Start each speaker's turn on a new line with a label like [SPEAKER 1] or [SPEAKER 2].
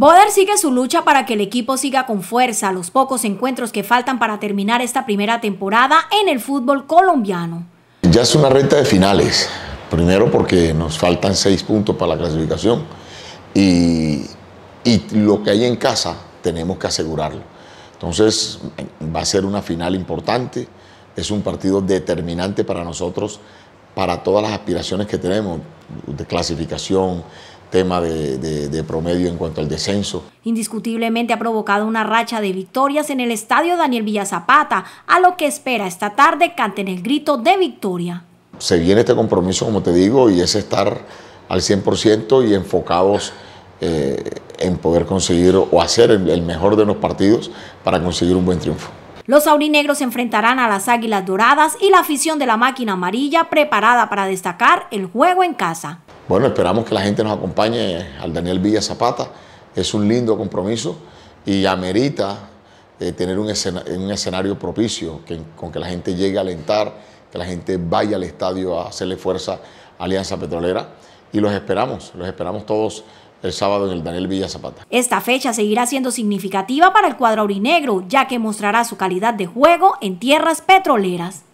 [SPEAKER 1] Boder sigue su lucha para que el equipo siga con fuerza los pocos encuentros que faltan para terminar esta primera temporada en el fútbol colombiano.
[SPEAKER 2] Ya es una renta de finales, primero porque nos faltan seis puntos para la clasificación y, y lo que hay en casa tenemos que asegurarlo. Entonces va a ser una final importante, es un partido determinante para nosotros, para todas las aspiraciones que tenemos de clasificación, tema de, promedio en cuanto al descenso.
[SPEAKER 1] Indiscutiblemente ha provocado una racha de victorias en el estadio Daniel Villazapata, a lo que espera esta tarde canten el grito de victoria.
[SPEAKER 2] Se viene este compromiso, como te digo, y es estar al 100% y enfocados eh, en poder conseguir o hacer el, mejor de los partidos para conseguir un buen triunfo.
[SPEAKER 1] Los aurinegros se enfrentarán a las Águilas Doradas y la afición de la máquina amarilla preparada para destacar el juego en casa.
[SPEAKER 2] Bueno, esperamos que la gente nos acompañe al Daniel Villa Zapata. Es un lindo compromiso y amerita eh, tener un, escenario propicio con que la gente llegue a alentar, que la gente vaya al estadio a hacerle fuerza a Alianza Petrolera. Y los esperamos, los esperamos todos el sábado en el Daniel Villa Zapata.
[SPEAKER 1] Esta fecha seguirá siendo significativa para el cuadro aurinegro, ya que mostrará su calidad de juego en tierras petroleras.